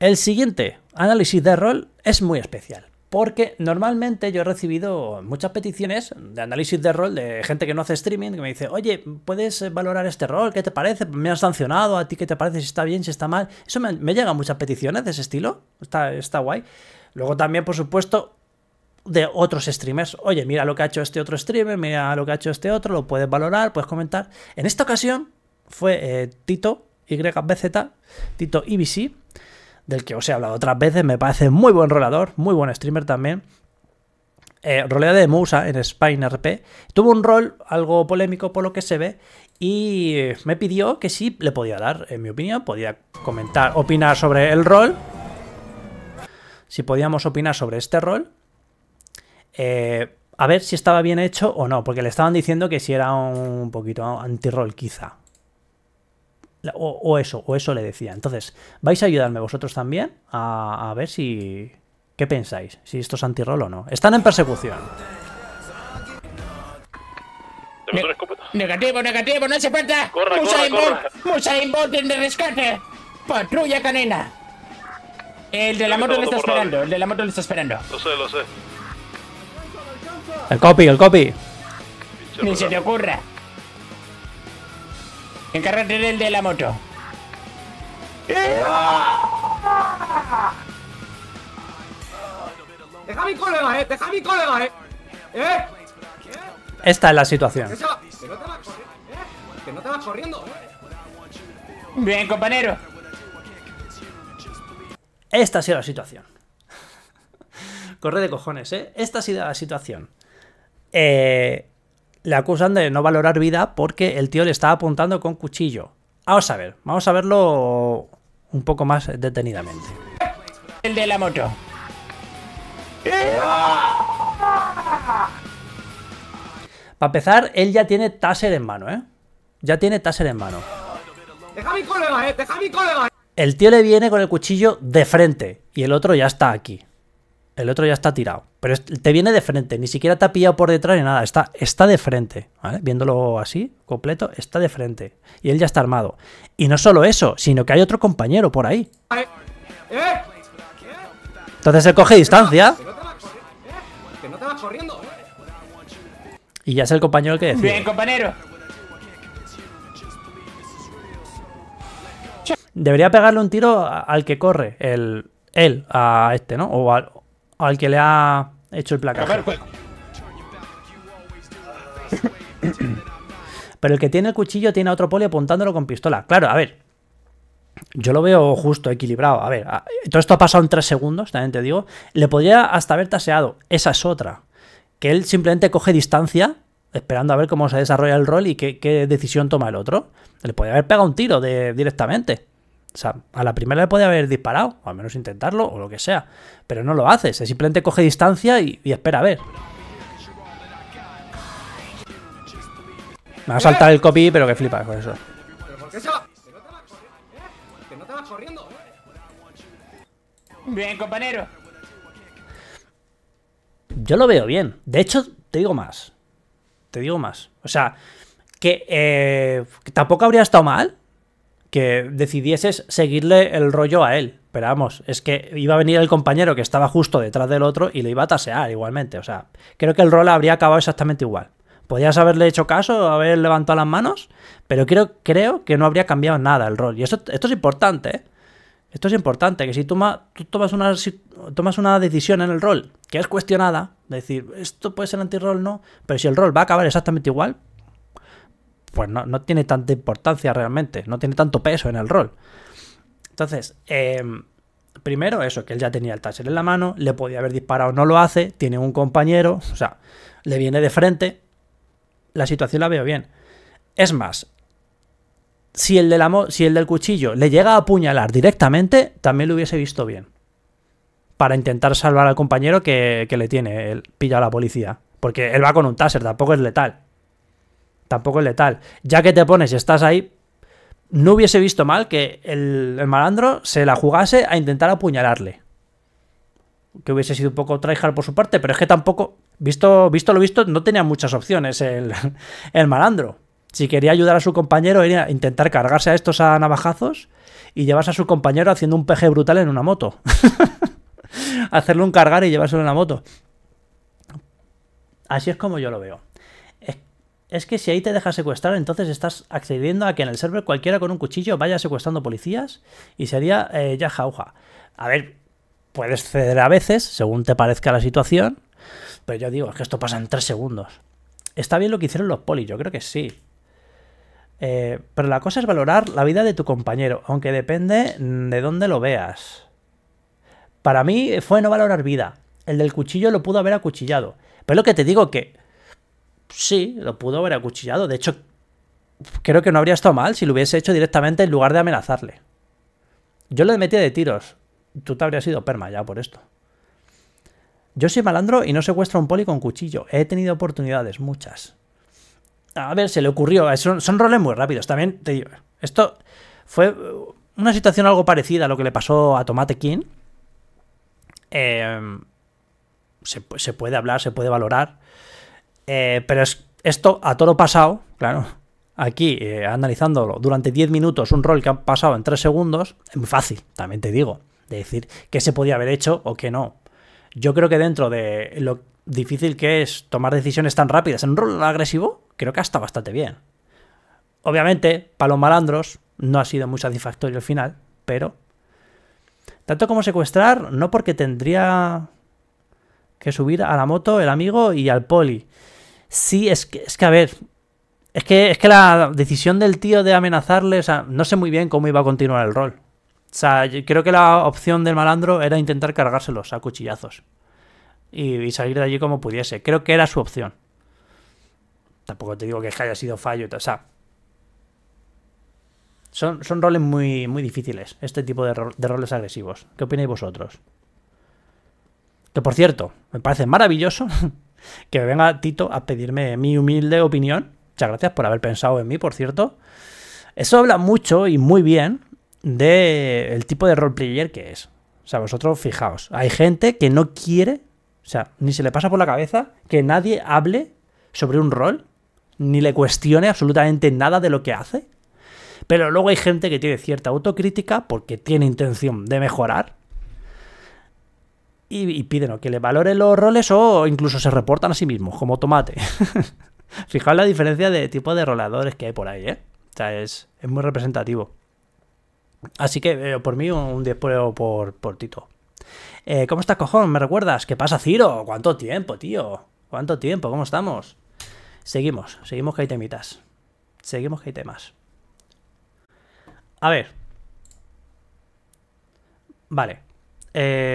El siguiente análisis de rol es muy especial. Porque normalmente yo he recibido muchas peticiones de análisis de rol de gente que no hace streaming que me dice, oye, ¿puedes eh, valorar este rol? ¿Qué te parece? ¿Me has sancionado? ¿A ti qué te parece? ¿Si está bien? ¿Si está mal? Eso me, llegan muchas peticiones de ese estilo. Está, está guay. Luego también, por supuesto, de otros streamers. Oye, mira lo que ha hecho este otro streamer, mira lo que ha hecho este otro, lo puedes valorar, puedes comentar. En esta ocasión fue eh, Tito YBZ, Tito IBC del que os he hablado otras veces, me parece muy buen rolador, muy buen streamer también. Eh, rolea de Musa en Spine RP. Tuvo un rol algo polémico por lo que se ve y me pidió que si le podía dar, en mi opinión, podía comentar, opinar sobre el rol. Si podíamos opinar sobre este rol. Eh, a ver si estaba bien hecho o no, porque le estaban diciendo que si era un poquito anti-roll quizá. O, eso, o eso le decía. Entonces, vais a ayudarme vosotros también a, a ver si... ¿Qué pensáis? Si esto es antirrol o no. Están en persecución. negativo, negativo, no hace falta. Corra, en el rescate. Patrulla canina. El de la moto le está esperando, el de la moto le está esperando. Lo sé, lo sé. El copy, el copy. Ni se te ocurra. Encargarte del de la moto. Deja mi colega, eh. Deja mi colega, eh. ¿Eh? Esta es la situación. que, no te vas ¿eh? que no te vas corriendo. Bien, compañero. Esta ha sido la situación. Corre de cojones, ¿eh? Esta ha sido la situación. Eh, le acusan de no valorar vida porque el tío le estaba apuntando con cuchillo. Vamos a ver, vamos a verlo un poco más detenidamente. El de la moto. Para empezar, él ya tiene taser en mano, ¿eh? Ya tiene taser en mano. Deja mi colega, eh, deja mi colega. El tío le viene con el cuchillo de frente y el otro ya está aquí. El otro ya está tirado. Pero te viene de frente, ni siquiera te ha pillado por detrás ni nada. Está, está de frente, ¿vale? Viéndolo así, completo, está de frente. Y él ya está armado. Y no solo eso, sino que hay otro compañero por ahí. Entonces se coge distancia. Y ya es el compañero el que decide. Bien, compañero. Debería pegarle un tiro al que corre, el, él, a este, ¿no? O, al al que le ha hecho el placaje. Pero el que tiene el cuchillo tiene a otro poli apuntándolo con pistola. Claro, a ver. Yo lo veo justo, equilibrado. A ver, todo esto ha pasado en tres segundos, también te digo. Le podría hasta haber taseado. Esa es otra. Que él simplemente coge distancia, esperando a ver cómo se desarrolla el rol y qué, decisión toma el otro. Le podría haber pegado un tiro de, directamente. O sea, a la primera le puede haber disparado, o al menos intentarlo, o lo que sea. Pero no lo hace, se simplemente coge distancia y, espera a ver. Me va a saltar el copy, pero que flipas con eso. Bien, compañero. Yo lo veo bien. De hecho, te digo más. Te digo más. O sea, que eh, tampoco habría estado mal que decidieses seguirle el rollo a él. Pero vamos, es que iba a venir el compañero que estaba justo detrás del otro y le iba a tasear igualmente. O sea, creo que el rol habría acabado exactamente igual. Podías haberle hecho caso, haber levantado las manos, pero creo, creo que no habría cambiado nada el rol. Y esto es importante, ¿eh? Esto es importante, que si tú tomas una, tomas una decisión en el rol que es cuestionada, decir, esto puede ser anti-rol, no, pero si el rol va a acabar exactamente igual, pues no, tiene tanta importancia realmente, no tiene tanto peso en el rol. Entonces, em, primero eso, que él ya tenía el taser en la mano, le podía haber disparado, no lo hace, tiene un compañero, o sea, le viene de frente, la situación la veo bien. Es más, si el, de si el del cuchillo le llega a apuñalar directamente, también lo hubiese visto bien. Para intentar salvar al compañero que, le tiene, él pilla a la policía. Porque él va con un taser, tampoco es letal tampoco es letal. Ya que te pones y estás ahí, no hubiese visto mal que el, malandro se la jugase a intentar apuñalarle. Que hubiese sido un poco tryhard por su parte, pero es que tampoco, visto, visto lo visto, no tenía muchas opciones el, malandro. Si quería ayudar a su compañero, era a intentar cargarse a estos a navajazos y llevarse a su compañero haciendo un peje brutal en una moto. Hacerle un cargar y llevárselo en la moto. Así es como yo lo veo es que si ahí te dejas secuestrar, entonces estás accediendo a que en el server cualquiera con un cuchillo vaya secuestrando policías y sería eh, ya jauja. A ver, puedes ceder a veces, según te parezca la situación, pero yo digo, es que esto pasa en tres segundos. Está bien lo que hicieron los polis, yo creo que sí. Eh, pero la cosa es valorar la vida de tu compañero, aunque depende de dónde lo veas. Para mí fue no valorar vida. El del cuchillo lo pudo haber acuchillado. Pero lo que te digo que sí, lo pudo haber acuchillado. De hecho, creo que no habría estado mal si lo hubiese hecho directamente en lugar de amenazarle. Yo le metía de tiros. Tú te habrías ido perma ya por esto. Yo soy malandro y no secuestro a un poli con cuchillo. He tenido oportunidades, muchas. A ver, se le ocurrió. Son, roles muy rápidos. También te digo. Esto fue una situación algo parecida a lo que le pasó a Tomate King. Em, se, puede hablar, se puede valorar. Eh, pero es, esto a toro pasado, claro, aquí eh, analizándolo durante 10 minutos, un rol que ha pasado en 3 segundos, es muy fácil, también te digo, de decir qué se podía haber hecho o qué no. Yo creo que dentro de lo difícil que es tomar decisiones tan rápidas en un rol agresivo, creo que hasta bastante bien. Obviamente, para los malandros no ha sido muy satisfactorio el final, pero... Tanto como secuestrar, no porque tendría que subir a la moto el amigo y al poli. Sí, es que, es que a ver, es que, es que la decisión del tío de amenazarle, o sea, no sé muy bien cómo iba a continuar el rol. O sea, creo que la opción del malandro era intentar cargárselos a cuchillazos. Y, salir de allí como pudiese. Creo que era su opción. Tampoco te digo que haya sido fallo. O sea, son, son roles muy, muy difíciles, este tipo de, de roles agresivos. ¿Qué opináis vosotros? Que por cierto, me parece maravilloso Que venga Tito a pedirme mi humilde opinión. Muchas gracias por haber pensado en mí, por cierto. Eso habla mucho y muy bien del tipo de roleplayer que es. O sea, vosotros fijaos, hay gente que no quiere, o sea, ni se le pasa por la cabeza que nadie hable sobre un rol, ni le cuestione absolutamente nada de lo que hace. Pero luego hay gente que tiene cierta autocrítica porque tiene intención de mejorar y, y piden que le valoren los roles o incluso se reportan a sí mismos, como tomate. Fijaos la diferencia de tipo de roladores que hay por ahí, ¿eh? O sea, es, muy representativo. Así que eh, por mí un, 10 por, por, Tito. Eh, ¿Cómo estás, cojón? ¿Me recuerdas? ¿Qué pasa, Ciro? ¿Cuánto tiempo, tío? ¿Cuánto tiempo? ¿Cómo estamos? Seguimos, seguimos que hay temitas. Seguimos que hay temas. A ver. Vale. Eh,